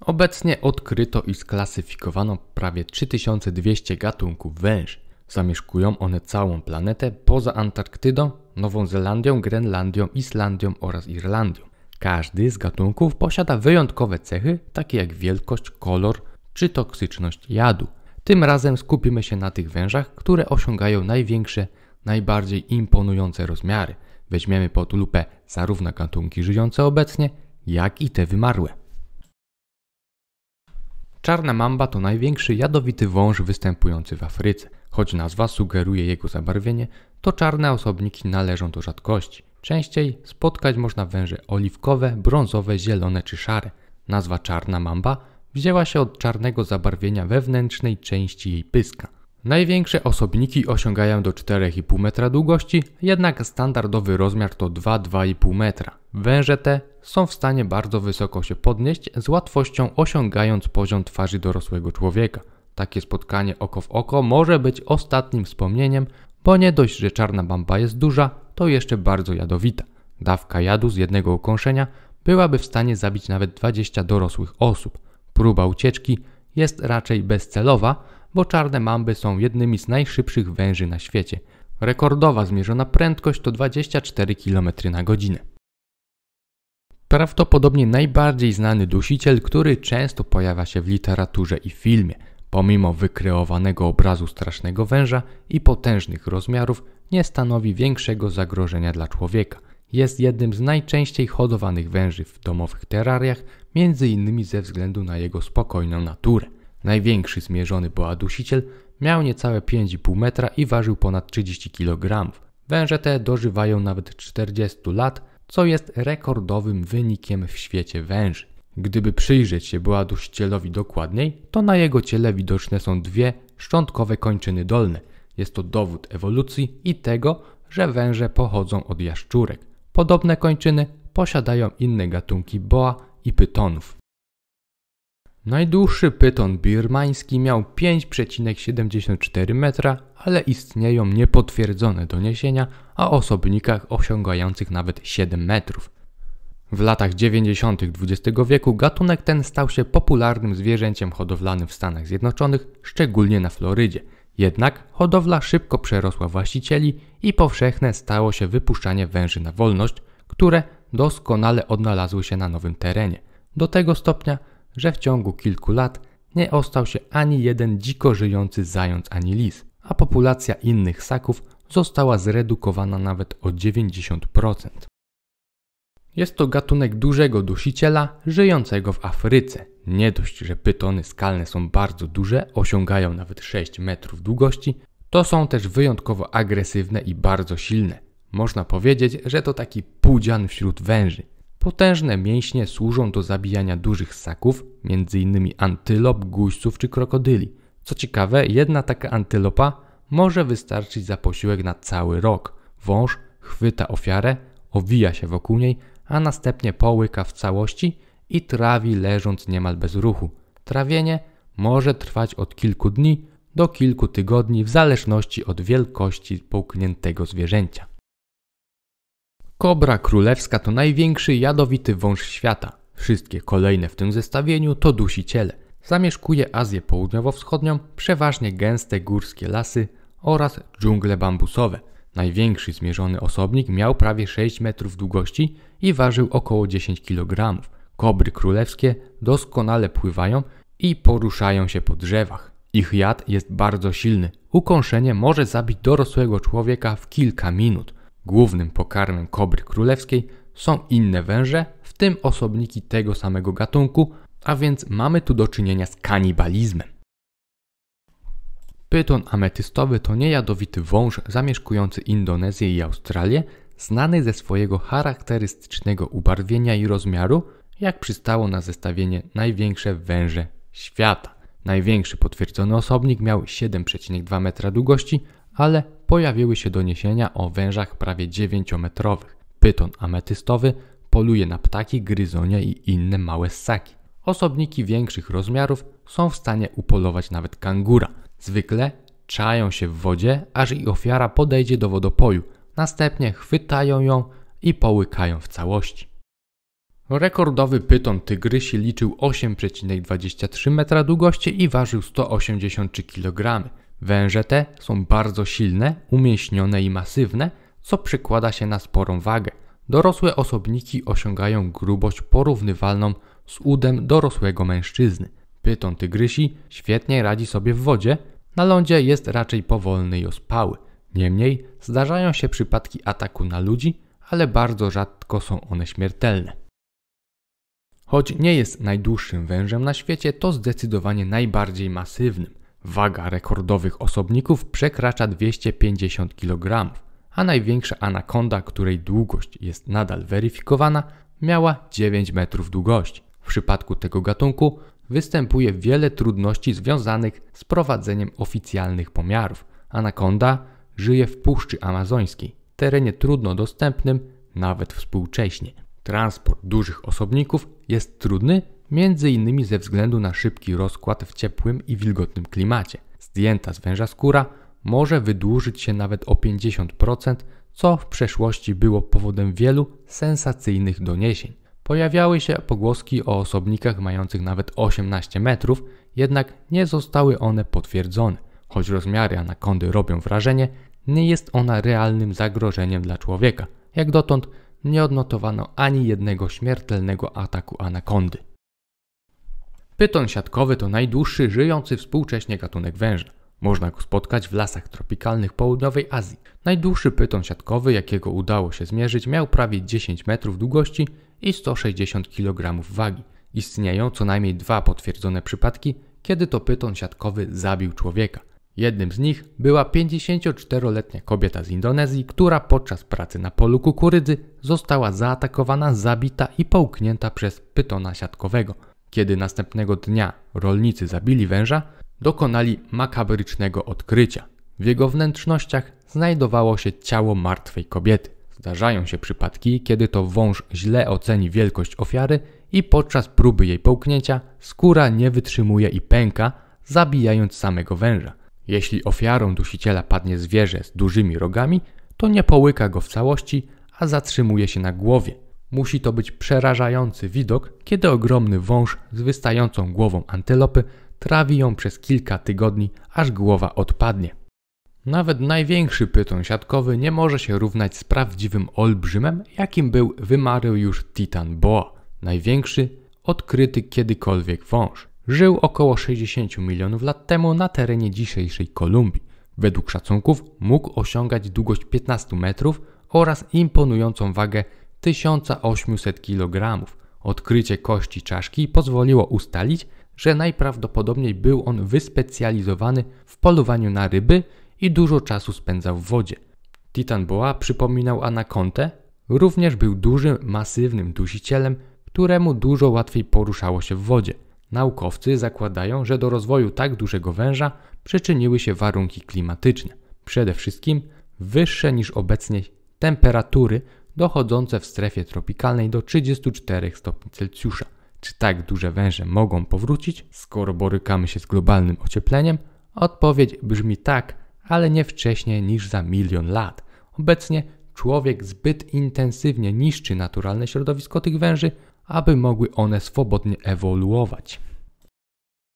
Obecnie odkryto i sklasyfikowano prawie 3200 gatunków węży. Zamieszkują one całą planetę poza Antarktydą, Nową Zelandią, Grenlandią, Islandią oraz Irlandią. Każdy z gatunków posiada wyjątkowe cechy, takie jak wielkość, kolor czy toksyczność jadu. Tym razem skupimy się na tych wężach, które osiągają największe, najbardziej imponujące rozmiary. Weźmiemy pod lupę zarówno gatunki żyjące obecnie, jak i te wymarłe. Czarna mamba to największy jadowity wąż występujący w Afryce. Choć nazwa sugeruje jego zabarwienie, to czarne osobniki należą do rzadkości. Częściej spotkać można węże oliwkowe, brązowe, zielone czy szare. Nazwa czarna mamba wzięła się od czarnego zabarwienia wewnętrznej części jej pyska. Największe osobniki osiągają do 4,5 metra długości, jednak standardowy rozmiar to 2-2,5 metra. Węże te są w stanie bardzo wysoko się podnieść, z łatwością osiągając poziom twarzy dorosłego człowieka. Takie spotkanie oko w oko może być ostatnim wspomnieniem, bo nie dość, że czarna bamba jest duża, to jeszcze bardzo jadowita. Dawka jadu z jednego ukąszenia byłaby w stanie zabić nawet 20 dorosłych osób. Próba ucieczki jest raczej bezcelowa, bo czarne mamby są jednymi z najszybszych węży na świecie. Rekordowa zmierzona prędkość to 24 km na godzinę. Prawdopodobnie najbardziej znany dusiciel, który często pojawia się w literaturze i filmie. Pomimo wykreowanego obrazu strasznego węża i potężnych rozmiarów, nie stanowi większego zagrożenia dla człowieka. Jest jednym z najczęściej hodowanych węży w domowych terariach, między innymi ze względu na jego spokojną naturę. Największy zmierzony boadusiciel miał niecałe 5,5 metra i ważył ponad 30 kg. Węże te dożywają nawet 40 lat, co jest rekordowym wynikiem w świecie węży. Gdyby przyjrzeć się boadusicielowi dokładniej, to na jego ciele widoczne są dwie szczątkowe kończyny dolne. Jest to dowód ewolucji i tego, że węże pochodzą od jaszczurek. Podobne kończyny posiadają inne gatunki boa i pytonów. Najdłuższy pyton birmański miał 5,74 metra, ale istnieją niepotwierdzone doniesienia o osobnikach osiągających nawet 7 metrów. W latach 90. XX wieku gatunek ten stał się popularnym zwierzęciem hodowlanym w Stanach Zjednoczonych, szczególnie na Florydzie. Jednak hodowla szybko przerosła właścicieli i powszechne stało się wypuszczanie węży na wolność, które doskonale odnalazły się na nowym terenie. Do tego stopnia, że w ciągu kilku lat nie ostał się ani jeden dziko żyjący zając ani lis, a populacja innych ssaków została zredukowana nawet o 90%. Jest to gatunek dużego dusiciela żyjącego w Afryce. Nie dość, że pytony skalne są bardzo duże, osiągają nawet 6 metrów długości, to są też wyjątkowo agresywne i bardzo silne. Można powiedzieć, że to taki pudzian wśród węży. Potężne mięśnie służą do zabijania dużych ssaków, m.in. antylop, guźców czy krokodyli. Co ciekawe, jedna taka antylopa może wystarczyć za posiłek na cały rok. Wąż chwyta ofiarę, owija się wokół niej, a następnie połyka w całości i trawi leżąc niemal bez ruchu. Trawienie może trwać od kilku dni do kilku tygodni w zależności od wielkości połkniętego zwierzęcia. Kobra królewska to największy jadowity wąż świata. Wszystkie kolejne w tym zestawieniu to dusiciele. Zamieszkuje Azję Południowo-Wschodnią, przeważnie gęste górskie lasy oraz dżungle bambusowe. Największy zmierzony osobnik miał prawie 6 metrów długości i ważył około 10 kg. Kobry królewskie doskonale pływają i poruszają się po drzewach. Ich jad jest bardzo silny. Ukąszenie może zabić dorosłego człowieka w kilka minut. Głównym pokarmem kobry królewskiej są inne węże, w tym osobniki tego samego gatunku, a więc mamy tu do czynienia z kanibalizmem. Pyton ametystowy to niejadowity wąż zamieszkujący Indonezję i Australię, znany ze swojego charakterystycznego ubarwienia i rozmiaru, jak przystało na zestawienie największe węże świata. Największy potwierdzony osobnik miał 7,2 metra długości, ale pojawiły się doniesienia o wężach prawie 9-metrowych. Pyton ametystowy poluje na ptaki, gryzonia i inne małe ssaki. Osobniki większych rozmiarów są w stanie upolować nawet kangura. Zwykle czają się w wodzie, aż i ofiara podejdzie do wodopoju. Następnie chwytają ją i połykają w całości. Rekordowy pyton tygrysi liczył 8,23 metra długości i ważył 183 kg. Węże te są bardzo silne, umieśnione i masywne, co przekłada się na sporą wagę. Dorosłe osobniki osiągają grubość porównywalną z udem dorosłego mężczyzny. Pyton tygrysi świetnie radzi sobie w wodzie, na lądzie jest raczej powolny i ospały. Niemniej zdarzają się przypadki ataku na ludzi, ale bardzo rzadko są one śmiertelne. Choć nie jest najdłuższym wężem na świecie, to zdecydowanie najbardziej masywnym. Waga rekordowych osobników przekracza 250 kg, a największa anakonda, której długość jest nadal weryfikowana, miała 9 metrów długości. W przypadku tego gatunku występuje wiele trudności związanych z prowadzeniem oficjalnych pomiarów. Anakonda żyje w Puszczy Amazońskiej, terenie trudno dostępnym nawet współcześnie. Transport dużych osobników jest trudny między innymi ze względu na szybki rozkład w ciepłym i wilgotnym klimacie. Zdjęta z węża skóra może wydłużyć się nawet o 50%, co w przeszłości było powodem wielu sensacyjnych doniesień. Pojawiały się pogłoski o osobnikach mających nawet 18 metrów, jednak nie zostały one potwierdzone. Choć rozmiary anakondy robią wrażenie, nie jest ona realnym zagrożeniem dla człowieka. Jak dotąd nie odnotowano ani jednego śmiertelnego ataku anakondy. Pyton siatkowy to najdłuższy żyjący współcześnie gatunek węża. Można go spotkać w lasach tropikalnych południowej Azji. Najdłuższy pyton siatkowy, jakiego udało się zmierzyć, miał prawie 10 metrów długości i 160 kg wagi. Istnieją co najmniej dwa potwierdzone przypadki, kiedy to pyton siatkowy zabił człowieka. Jednym z nich była 54-letnia kobieta z Indonezji, która podczas pracy na polu kukurydzy została zaatakowana, zabita i połknięta przez pytona siatkowego. Kiedy następnego dnia rolnicy zabili węża, dokonali makabrycznego odkrycia. W jego wnętrznościach znajdowało się ciało martwej kobiety. Zdarzają się przypadki, kiedy to wąż źle oceni wielkość ofiary i podczas próby jej połknięcia skóra nie wytrzymuje i pęka, zabijając samego węża. Jeśli ofiarą dusiciela padnie zwierzę z dużymi rogami, to nie połyka go w całości, a zatrzymuje się na głowie. Musi to być przerażający widok, kiedy ogromny wąż z wystającą głową antylopy trawi ją przez kilka tygodni, aż głowa odpadnie. Nawet największy pyton siatkowy nie może się równać z prawdziwym olbrzymem, jakim był wymarły już Titan Boa, największy odkryty kiedykolwiek wąż. Żył około 60 milionów lat temu na terenie dzisiejszej Kolumbii. Według szacunków mógł osiągać długość 15 metrów oraz imponującą wagę 1800 kg. Odkrycie kości czaszki pozwoliło ustalić, że najprawdopodobniej był on wyspecjalizowany w polowaniu na ryby i dużo czasu spędzał w wodzie. Titan Boa przypominał anakontę, również był dużym, masywnym dusicielem, któremu dużo łatwiej poruszało się w wodzie. Naukowcy zakładają, że do rozwoju tak dużego węża przyczyniły się warunki klimatyczne. Przede wszystkim wyższe niż obecnie temperatury dochodzące w strefie tropikalnej do 34 stopni Celsjusza. Czy tak duże węże mogą powrócić, skoro borykamy się z globalnym ociepleniem? Odpowiedź brzmi tak, ale nie wcześniej niż za milion lat. Obecnie człowiek zbyt intensywnie niszczy naturalne środowisko tych węży, aby mogły one swobodnie ewoluować.